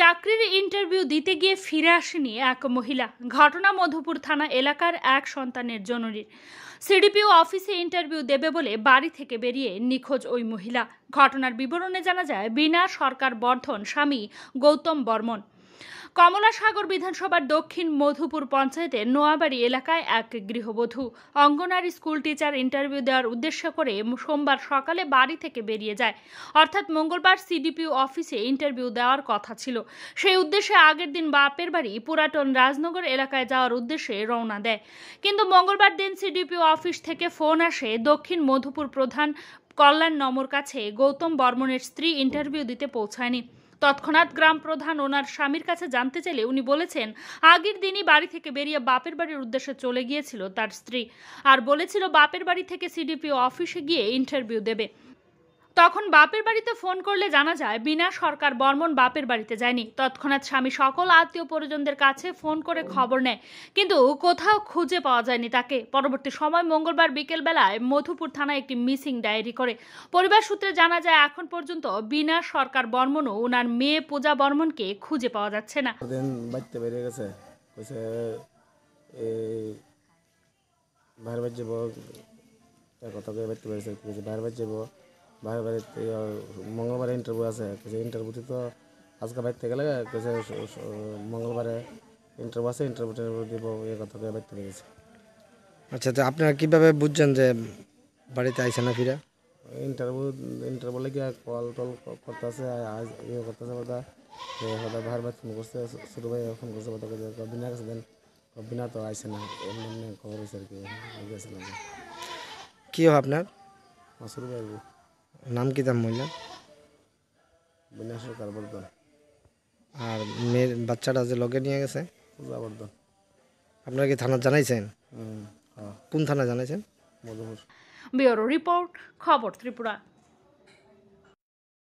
চাকরির ইন্টারভিউ দিতে গিয়ে ফিরে আসেনি এক মহিলা ঘটনা মধুপুর থানা এলাকার এক সন্তানের জননীর সিডিপিও অফিসে ইন্টারভিউ দেবে বলে বাড়ি থেকে বেরিয়ে নিখোঁজ ওই মহিলা ঘটনার বিবরণে জানা যায় বিনা সরকার বর্ধন স্বামী গৌতম বর্মন কমলাসাগর বিধানসভার দক্ষিণ মধুপুর পঞ্চায়েতের নোয়াবাড়ি এলাকায় এক গৃহবধূ অঙ্গনারী স্কুল টিচার ইন্টারভিউ দেওয়ার উদ্দেশ্য করে সোমবার সকালে বাড়ি থেকে বেরিয়ে যায় অর্থাৎ মঙ্গলবার সিডিপিও অফিসে ইন্টারভিউ দেওয়ার কথা ছিল সেই উদ্দেশ্যে আগের দিন বাপের বাড়ি পুরাটন রাজনগর এলাকায় যাওয়ার উদ্দেশ্যে রওনা দেয় কিন্তু মঙ্গলবার দিন সিডিপিও অফিস থেকে ফোন আসে দক্ষিণ মধুপুর প্রধান কল্যাণ নমর কাছে গৌতম বর্মনের স্ত্রী ইন্টারভিউ দিতে পৌঁছায়নি তৎক্ষণাৎ গ্রাম প্রধান ওনার স্বামীর কাছে জানতে চাইলে উনি বলেছেন আগের দিনই বাড়ি থেকে বেরিয়ে বাপের বাড়ির উদ্দেশ্যে চলে গিয়েছিল তার স্ত্রী আর বলেছিল বাপের বাড়ি থেকে সিডিপিও অফিসে গিয়ে ইন্টারভিউ দেবে তখন বাপের বাড়িতে ফোন করলে জানা যায় বিনা সরকার বর্মন বাপের বাড়িতে যায়নি তৎক্ষণাৎ স্বামী সকল আত্মীয় পরিজনদের কাছে ফোন করে খবর নেয় কিন্তু কোথাও খুঁজে পাওয়া যায়নি তাকে পরবর্তী সময় মঙ্গলবার বিকেলবেলায় মধুপুর থানায় একটি মিসিং ডায়েরি করে পরিবার সূত্রে জানা যায় এখন পর্যন্ত বিনা সরকার বর্মনও ওনার মেয়ে পূজা বর্মনকে খুঁজে পাওয়া যাচ্ছে না বাইর ভাই ভাই মঙ্গলবারে ইন্টারভিউ আছে কিছু ইন্টারভিউতে তো আজকে বাইর থেকে লাগে মঙ্গলবারে ইন্টারভিউ আছে ইন্টারভিউ টিন্টারভিউ দিব এ কথা বাইর থেকে গেছে আচ্ছা তো আপনারা কীভাবে বুঝছেন যে বাড়িতে আইসে না ফিরা ইন্টারভিউ ইন্টারভিউ লেগে কল টল করতেছে আজ ইয়ে করতেছে কথা কথা ভার ভাই ফোন করছে শুরু ভাই ফোন করছে কথা কবিনা কাছে দেন বিনা তো আইসে না এমনি খবর হয়েছে আর কি গেছিলাম কি আপনার শুরু ছোটো ভাই নাম কি তার মহিলা বর্ধন আর মেয়ের বাচ্চাটা যে লগে নিয়ে গেছে বর্ধন আপনারা কি থানা জানাইছেন হ্যাঁ। কোন থানা জানাইছেন ব্যুরো রিপোর্ট খবর ত্রিপুরা